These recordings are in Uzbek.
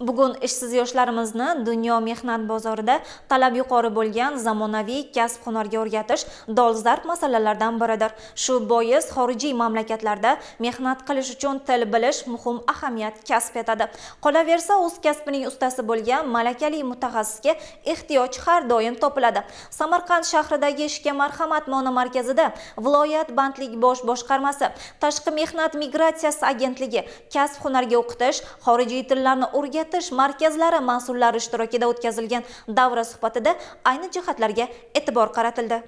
Bugun ishsiz yoshlarimizni dunyo mehnat bozorida talab yuqori bo'lgan zamonaviy kasb hunarga o'rgatish dolzarb masalalardan biridir. Shu bois xorijiy mamlakatlarda mehnat qilish uchun til bilish muhim ahamiyat kasb etadi. Qolaversa, o'z kasbining ustasi bo'lgan malakali mutaxassisga ehtiyoj har doim topiladi. Samarqand shahridagi ishga marhamat monomarkazida viloyat bandlik bosh boshqarmasi, Tashqi mehnat migratsiyasi agentligi kasb hunarga o'qitish, xorijiy tillarni o'rgatish o'rgatish markazlari mas'ullari ishtirokida o'tkazilgan davra suhbatida ayni jihatlarga e'tibor qaratildi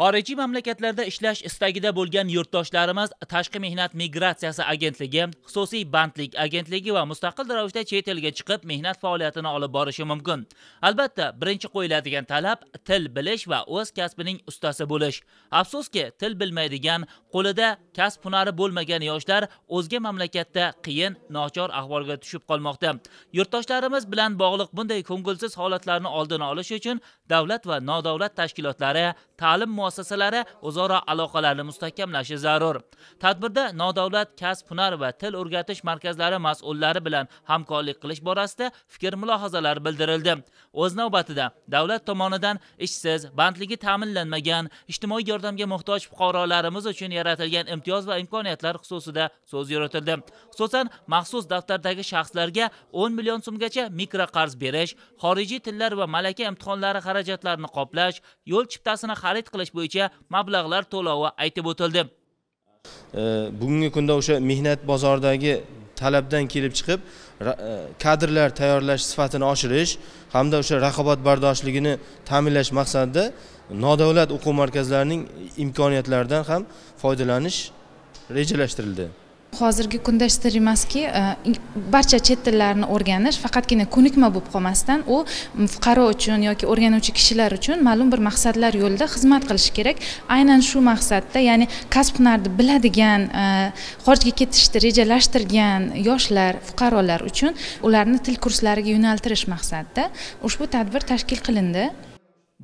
xorijiy mamlakatlarda ishlash istagida bo'lgan yurtdoshlarimiz tashqi mehnat migratsiyasi agentligi xususiy bandlik agentligi va mustaqil ravishda chet elga chiqib mehnat faoliyatini olib borishi mumkin albatta birinchi qo'yiladigan talab til bilish va o'z kasbining ustasi bo'lish afsuski til bilmaydigan qo'lida kasb hunari bo'lmagan yoshlar o'zga mamlakatda qiyin nochor ahvolga tushib qolmoqda yurtdoshlarimiz bilan bog'liq bunday ko'ngilsiz holatlarni oldini olish uchun davlat va nodavlat tashkilotlari ta'lim muassasalari o'zaro aloqalarni mustahkamlashi zarur tadbirda nodavlat kasb hunar va til o'rgatish markazlari mas'ullari bilan hamkorlik qilish borasida fikr mulohazalar bildirildi o'z navbatida davlat tomonidan ishsiz bandligi ta'minlanmagan ijtimoiy yordamga muhtoj fuqarolarimiz uchun yaratilgan imtiyoz va imkoniyatlar xususida so'z yuritildi xususan maxsus daftardagi shaxslarga 10 million so'mgacha mikroqarz berish xorijiy tillar va malaka imtihonlari xarajatlarini qoplash yo'l chiptasini xarid qilish qilish bo'yicha mablag'lar to'lovi aytib o'tildi bugungi kunda o'sha mehnat bozoridagi talabdan kelib chiqib e, kadrlar tayyorlash sifatini oshirish hamda o'sha raqobatbardoshligini ta'minlash maqsadida nodavlat o'quv markazlarining imkoniyatlaridan ham foydalanish rejalashtirildi hozirgi kunda sir emaski e, barcha chet tillarini o'rganish faqatgina ko'nikma bo'lib qolmasdan u fuqaro uchun yoki o'rganuvchi kishilar uchun ma'lum bir maqsadlar yo'lida xizmat qilishi kerak aynan shu maqsadda ya'ni kasb hunarni biladigan e, xorijga ketishni rejalashtirgan yoshlar fuqarolar uchun ularni til kurslariga yo'naltirish maqsadida ushbu tadbir tashkil qilindi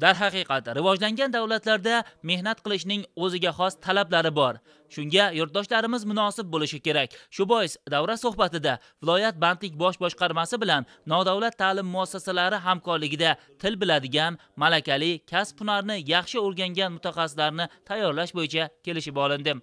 darhaqiqat rivojlangan davlatlarda mehnat qilishning o'ziga xos talablari bor shunga yurtdoshlarimiz munosib bo'lishi kerak shu bois davra suhbatida viloyat bandlik bosh boshqarmasi bilan nodavlat ta'lim muassasalari hamkorligida til biladigan malakali kasb hunarni yaxshi o'rgangan mutaxassislarni tayyorlash bo'yicha kelishib olindi